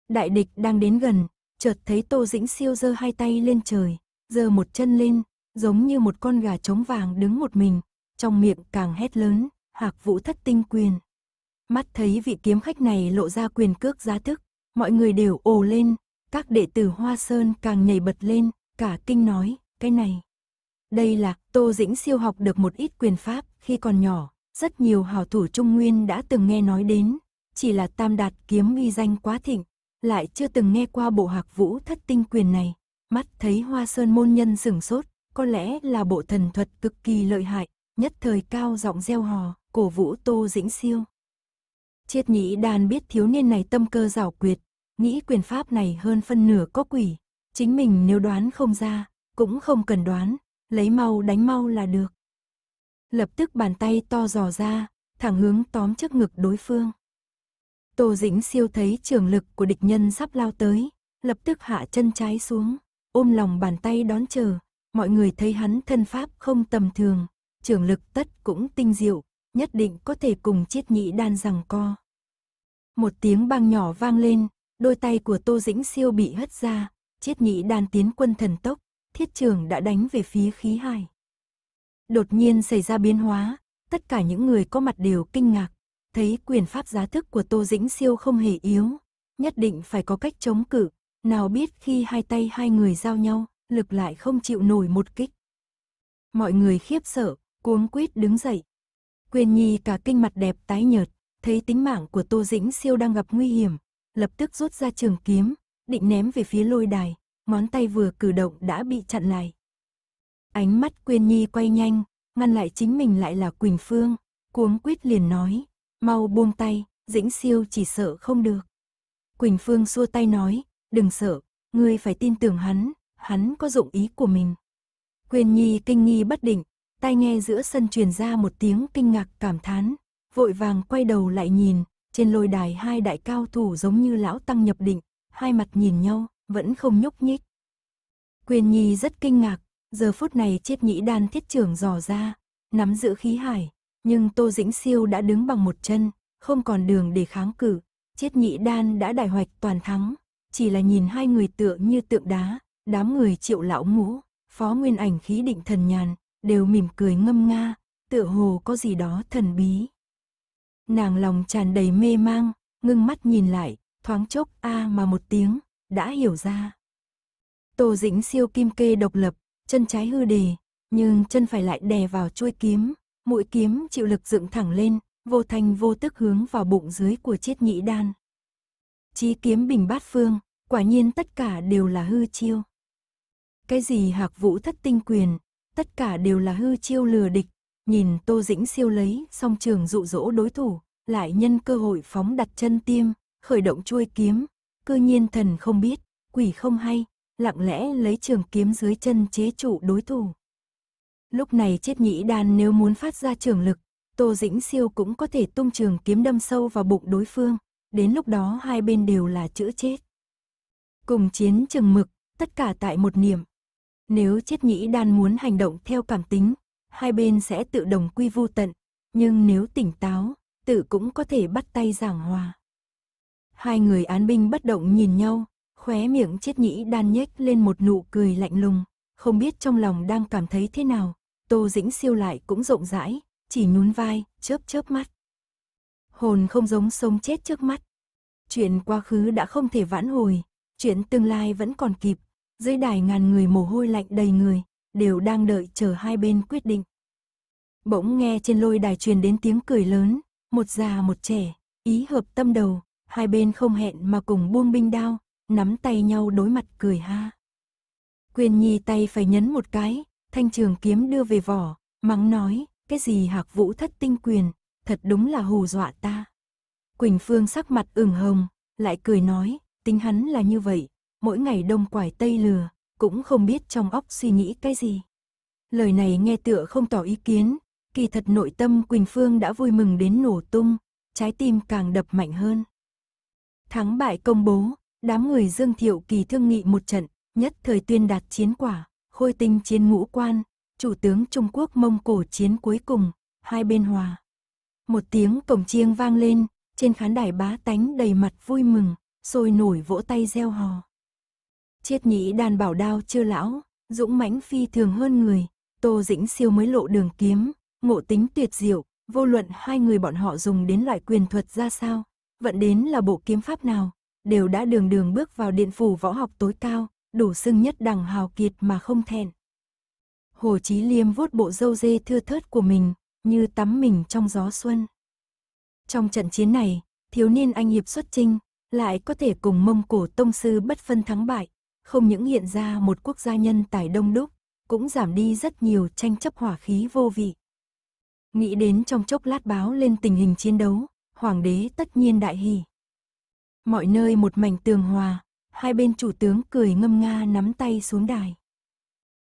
Đại địch đang đến gần, chợt thấy Tô Dĩnh siêu giơ hai tay lên trời, giơ một chân lên, giống như một con gà trống vàng đứng một mình, trong miệng càng hét lớn, hạc vũ thất tinh quyền. Mắt thấy vị kiếm khách này lộ ra quyền cước giá thức, mọi người đều ồ lên, các đệ tử Hoa Sơn càng nhảy bật lên, cả kinh nói, cái này. Đây là Tô Dĩnh siêu học được một ít quyền pháp khi còn nhỏ, rất nhiều hào thủ Trung Nguyên đã từng nghe nói đến, chỉ là tam đạt kiếm uy danh quá thịnh, lại chưa từng nghe qua bộ hạc vũ thất tinh quyền này. Mắt thấy hoa sơn môn nhân sửng sốt, có lẽ là bộ thần thuật cực kỳ lợi hại, nhất thời cao giọng gieo hò, cổ vũ tô dĩnh siêu. Triết nhĩ đàn biết thiếu niên này tâm cơ giảo quyệt, nghĩ quyền pháp này hơn phân nửa có quỷ, chính mình nếu đoán không ra, cũng không cần đoán, lấy mau đánh mau là được lập tức bàn tay to dò ra, thẳng hướng tóm trước ngực đối phương. Tô Dĩnh siêu thấy trường lực của địch nhân sắp lao tới, lập tức hạ chân trái xuống, ôm lòng bàn tay đón chờ, mọi người thấy hắn thân pháp không tầm thường, trường lực tất cũng tinh diệu, nhất định có thể cùng chiết nhị đan rằng co. Một tiếng băng nhỏ vang lên, đôi tay của Tô Dĩnh siêu bị hất ra, chiết nhị đan tiến quân thần tốc, thiết trường đã đánh về phía khí hải. Đột nhiên xảy ra biến hóa, tất cả những người có mặt đều kinh ngạc, thấy quyền pháp giá thức của Tô Dĩnh Siêu không hề yếu, nhất định phải có cách chống cự, nào biết khi hai tay hai người giao nhau, lực lại không chịu nổi một kích. Mọi người khiếp sợ, cuống quýt đứng dậy. Quyền Nhi cả kinh mặt đẹp tái nhợt, thấy tính mạng của Tô Dĩnh Siêu đang gặp nguy hiểm, lập tức rút ra trường kiếm, định ném về phía lôi đài, ngón tay vừa cử động đã bị chặn lại, Ánh mắt Quyên Nhi quay nhanh, ngăn lại chính mình lại là Quỳnh Phương, cuống quyết liền nói, mau buông tay, Dĩnh Siêu chỉ sợ không được. Quỳnh Phương xua tay nói, đừng sợ, ngươi phải tin tưởng hắn, hắn có dụng ý của mình. Quyên Nhi kinh nghi bất định, tai nghe giữa sân truyền ra một tiếng kinh ngạc cảm thán, vội vàng quay đầu lại nhìn, trên lôi đài hai đại cao thủ giống như lão tăng nhập định, hai mặt nhìn nhau, vẫn không nhúc nhích. Quyên Nhi rất kinh ngạc, Giờ phút này chết nhĩ đan thiết trưởng dò ra, nắm giữ khí hải, nhưng Tô Dĩnh Siêu đã đứng bằng một chân, không còn đường để kháng cự. chết nhĩ đan đã đại hoạch toàn thắng, chỉ là nhìn hai người tựa như tượng đá, đám người triệu lão ngũ, phó nguyên ảnh khí định thần nhàn, đều mỉm cười ngâm nga, tựa hồ có gì đó thần bí. Nàng lòng tràn đầy mê mang, ngưng mắt nhìn lại, thoáng chốc a à mà một tiếng, đã hiểu ra. Tô dĩnh siêu kim kê độc lập, chân trái hư đề, nhưng chân phải lại đè vào chuôi kiếm, mũi kiếm chịu lực dựng thẳng lên, vô thành vô tức hướng vào bụng dưới của chiết nhị đan. Chí kiếm bình bát phương, quả nhiên tất cả đều là hư chiêu. Cái gì hạc vũ thất tinh quyền, tất cả đều là hư chiêu lừa địch, nhìn Tô Dĩnh siêu lấy song trường dụ dỗ đối thủ, lại nhân cơ hội phóng đặt chân tiêm, khởi động chuôi kiếm, cơ nhiên thần không biết, quỷ không hay, lặng lẽ lấy trường kiếm dưới chân chế trụ đối thủ. Lúc này chết nhĩ đan nếu muốn phát ra trường lực, Tô Dĩnh Siêu cũng có thể tung trường kiếm đâm sâu vào bụng đối phương, đến lúc đó hai bên đều là chữ chết. Cùng chiến trường mực, tất cả tại một niệm. Nếu chết nhĩ đan muốn hành động theo cảm tính, hai bên sẽ tự đồng quy vu tận, nhưng nếu tỉnh táo, tự cũng có thể bắt tay giảng hòa. Hai người án binh bất động nhìn nhau, Khóe miệng chết nhĩ đan nhếch lên một nụ cười lạnh lùng, không biết trong lòng đang cảm thấy thế nào, Tô Dĩnh siêu lại cũng rộng rãi, chỉ nhún vai, chớp chớp mắt. Hồn không giống sông chết trước mắt. Chuyện quá khứ đã không thể vãn hồi, chuyện tương lai vẫn còn kịp, dưới đài ngàn người mồ hôi lạnh đầy người, đều đang đợi chờ hai bên quyết định. Bỗng nghe trên lôi đài truyền đến tiếng cười lớn, một già một trẻ, ý hợp tâm đầu, hai bên không hẹn mà cùng buông binh đao, nắm tay nhau đối mặt cười ha. Quyền Nhi tay phải nhấn một cái, thanh trường kiếm đưa về vỏ, mắng nói, cái gì hạc vũ thất tinh quyền, thật đúng là hù dọa ta. Quỳnh Phương sắc mặt ửng hồng, lại cười nói, tính hắn là như vậy, mỗi ngày đông quải tây lừa, cũng không biết trong óc suy nghĩ cái gì. Lời này nghe tựa không tỏ ý kiến, kỳ thật nội tâm Quỳnh Phương đã vui mừng đến nổ tung, trái tim càng đập mạnh hơn. Thắng bại công bố, Đám người Dương Thiệu Kỳ thương nghị một trận, nhất thời tuyên đạt chiến quả, khôi tinh chiến ngũ quan, chủ tướng Trung Quốc Mông Cổ chiến cuối cùng, hai bên hòa. Một tiếng cổng chiêng vang lên, trên khán đài bá tánh đầy mặt vui mừng, sôi nổi vỗ tay reo hò. Chiết nhĩ đàn bảo đao chưa lão, dũng mãnh phi thường hơn người, tô dĩnh siêu mới lộ đường kiếm, ngộ tính tuyệt diệu, vô luận hai người bọn họ dùng đến loại quyền thuật ra sao, vận đến là bộ kiếm pháp nào, đều đã đường đường bước vào điện phủ võ học tối cao, đủ xưng nhất đẳng hào kiệt mà không thẹn. Hồ Chí Liêm vuốt bộ dâu dê thưa thớt của mình, như tắm mình trong gió xuân. Trong trận chiến này, thiếu niên anh hiệp xuất chinh, lại có thể cùng Mông Cổ Tông Sư bất phân thắng bại, không những hiện ra một quốc gia nhân tài đông đúc, cũng giảm đi rất nhiều tranh chấp hỏa khí vô vị. Nghĩ đến trong chốc lát báo lên tình hình chiến đấu, hoàng đế tất nhiên đại hỉ mọi nơi một mảnh tường hòa, hai bên chủ tướng cười ngâm nga nắm tay xuống đài.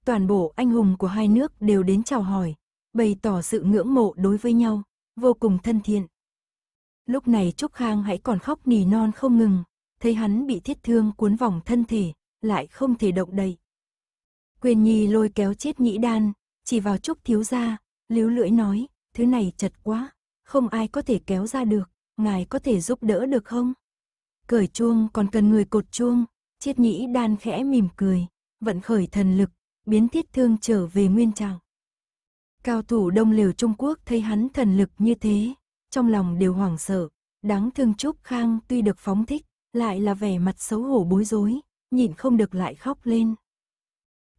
Toàn bộ anh hùng của hai nước đều đến chào hỏi, bày tỏ sự ngưỡng mộ đối với nhau, vô cùng thân thiện. Lúc này Trúc Khang hãy còn khóc nỉ non không ngừng, thấy hắn bị thiết thương cuốn vòng thân thể, lại không thể động đậy. Quyền Nhi lôi kéo chết nhĩ đan, chỉ vào Trúc Thiếu Gia, líu lưỡi nói, thứ này chật quá, không ai có thể kéo ra được, ngài có thể giúp đỡ được không? cởi chuông còn cần người cột chuông, chiết nhĩ đan khẽ mỉm cười, vận khởi thần lực, biến thiết thương trở về nguyên trạng. Cao thủ đông liều Trung Quốc thấy hắn thần lực như thế, trong lòng đều hoảng sợ, đáng thương Trúc Khang tuy được phóng thích, lại là vẻ mặt xấu hổ bối rối, nhịn không được lại khóc lên.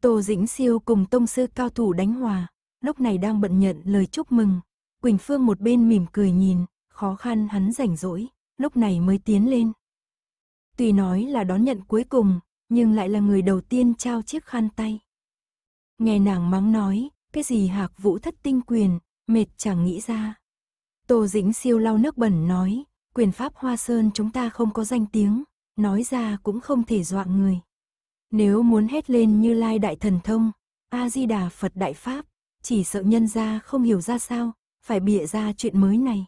Tô Dĩnh Siêu cùng tông sư cao thủ đánh hòa, lúc này đang bận nhận lời chúc mừng. Quỳnh Phương một bên mỉm cười nhìn, khó khăn hắn rảnh rỗi, lúc này mới tiến lên. Tuy nói là đón nhận cuối cùng, nhưng lại là người đầu tiên trao chiếc khăn tay. Nghe nàng mắng nói, cái gì hạc vũ thất tinh quyền, mệt chẳng nghĩ ra. Tô Dĩnh siêu lau nước bẩn nói, quyền pháp Hoa Sơn chúng ta không có danh tiếng, nói ra cũng không thể dọa người. Nếu muốn hét lên như Lai Đại Thần Thông, A-di-đà Phật Đại Pháp, chỉ sợ nhân ra không hiểu ra sao, phải bịa ra chuyện mới này.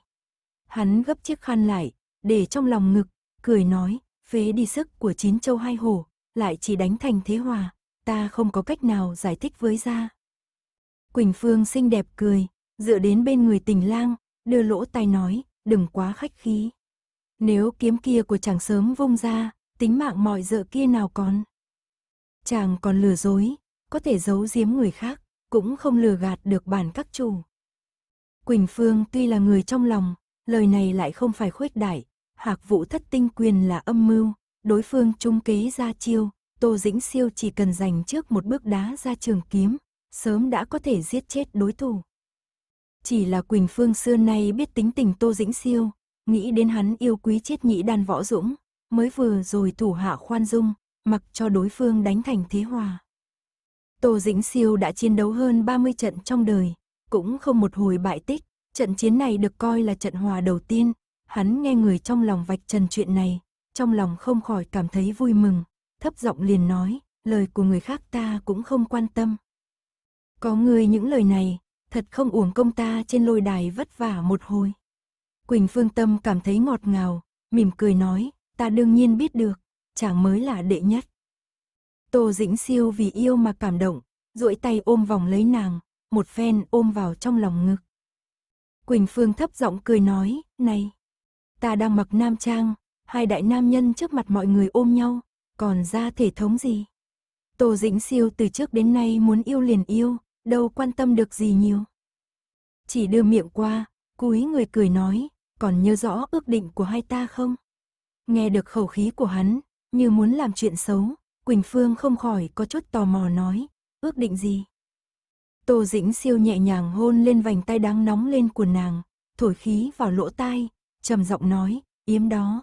Hắn gấp chiếc khăn lại, để trong lòng ngực, cười nói, phế đi sức của chín châu hai hổ, lại chỉ đánh thành thế hòa, ta không có cách nào giải thích với gia Quỳnh Phương xinh đẹp cười, dựa đến bên người tình lang, đưa lỗ tai nói, đừng quá khách khí. Nếu kiếm kia của chàng sớm vung ra, tính mạng mọi dợ kia nào còn. Chàng còn lừa dối, có thể giấu giếm người khác, cũng không lừa gạt được bản các chủ. Quỳnh Phương tuy là người trong lòng, lời này lại không phải khuếch đại, Hạc Vũ Thất Tinh Quyền là âm mưu, đối phương trung kế ra chiêu, Tô Dĩnh Siêu chỉ cần giành trước một bước đá ra trường kiếm, sớm đã có thể giết chết đối thủ. Chỉ là Quỳnh Phương xưa nay biết tính tình Tô Dĩnh Siêu, nghĩ đến hắn yêu quý chết nhị đàn võ dũng, mới vừa rồi thủ hạ khoan dung, mặc cho đối phương đánh thành thế hòa. Tô Dĩnh Siêu đã chiến đấu hơn 30 trận trong đời, cũng không một hồi bại tích, trận chiến này được coi là trận hòa đầu tiên, Hắn nghe người trong lòng vạch trần chuyện này, trong lòng không khỏi cảm thấy vui mừng, thấp giọng liền nói, lời của người khác ta cũng không quan tâm. Có người những lời này, thật không uổng công ta trên lôi đài vất vả một hồi. Quỳnh Phương Tâm cảm thấy ngọt ngào, mỉm cười nói, ta đương nhiên biết được, chàng mới là đệ nhất. Tô Dĩnh Siêu vì yêu mà cảm động, duỗi tay ôm vòng lấy nàng, một phen ôm vào trong lòng ngực. Quỳnh Phương thấp giọng cười nói, này, Ta đang mặc nam trang, hai đại nam nhân trước mặt mọi người ôm nhau, còn ra thể thống gì. Tô Dĩnh Siêu từ trước đến nay muốn yêu liền yêu, đâu quan tâm được gì nhiều. Chỉ đưa miệng qua, cúi người cười nói, còn nhớ rõ ước định của hai ta không? Nghe được khẩu khí của hắn, như muốn làm chuyện xấu, Quỳnh Phương không khỏi có chút tò mò nói, ước định gì? Tô Dĩnh Siêu nhẹ nhàng hôn lên vành tay đáng nóng lên của nàng, thổi khí vào lỗ tai, trầm giọng nói, yếm đó.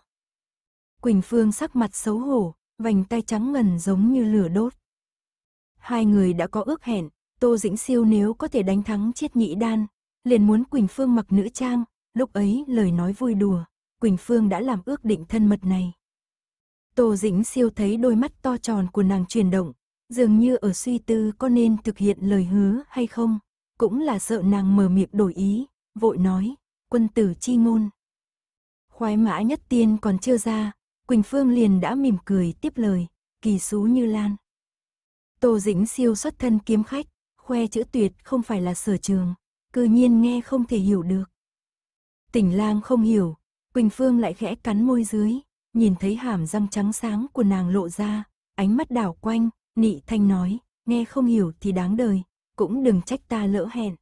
Quỳnh Phương sắc mặt xấu hổ, vành tay trắng ngần giống như lửa đốt. Hai người đã có ước hẹn, Tô Dĩnh Siêu nếu có thể đánh thắng Chiết Nhị Đan, liền muốn Quỳnh Phương mặc nữ trang, lúc ấy lời nói vui đùa, Quỳnh Phương đã làm ước định thân mật này. Tô Dĩnh Siêu thấy đôi mắt to tròn của nàng chuyển động, dường như ở suy tư có nên thực hiện lời hứa hay không, cũng là sợ nàng mở miệng đổi ý, vội nói, quân tử chi ngôn khoái mã nhất tiên còn chưa ra, Quỳnh Phương liền đã mỉm cười tiếp lời, kỳ xú như lan. Tô Dĩnh siêu xuất thân kiếm khách, khoe chữ tuyệt không phải là sở trường, cư nhiên nghe không thể hiểu được. Tỉnh lang không hiểu, Quỳnh Phương lại khẽ cắn môi dưới, nhìn thấy hàm răng trắng sáng của nàng lộ ra, ánh mắt đảo quanh, nị thanh nói, nghe không hiểu thì đáng đời, cũng đừng trách ta lỡ hẹn.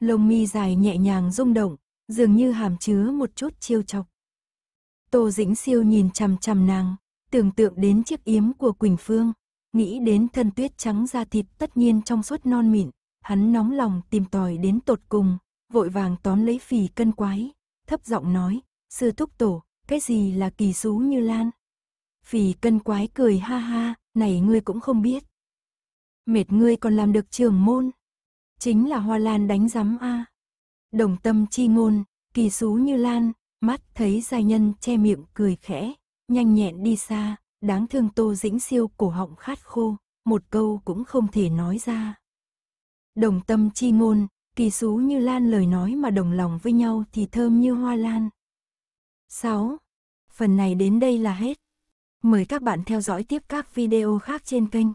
Lông mi dài nhẹ nhàng rung động, dường như hàm chứa một chút chiêu chọc. Tô Dĩnh Siêu nhìn chằm chằm nàng, tưởng tượng đến chiếc yếm của Quỳnh Phương, nghĩ đến thân tuyết trắng da thịt tất nhiên trong suốt non mịn, hắn nóng lòng tìm tòi đến tột cùng, vội vàng tóm lấy phì cân quái, thấp giọng nói, sư thúc tổ, cái gì là kỳ xú như lan? Phì cân quái cười ha ha, này ngươi cũng không biết. Mệt ngươi còn làm được trường môn. Chính là hoa lan đánh giám a. Đồng tâm chi ngôn, kỳ xú như lan, Mắt thấy giai nhân che miệng cười khẽ, nhanh nhẹn đi xa, đáng thương Tô Dĩnh siêu cổ họng khát khô, một câu cũng không thể nói ra. Đồng tâm chi ngôn, kỳ xú như lan lời nói mà đồng lòng với nhau thì thơm như hoa lan. 6. Phần này đến đây là hết. Mời các bạn theo dõi tiếp các video khác trên kênh.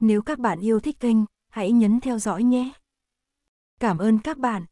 Nếu các bạn yêu thích kênh, hãy nhấn theo dõi nhé. Cảm ơn các bạn.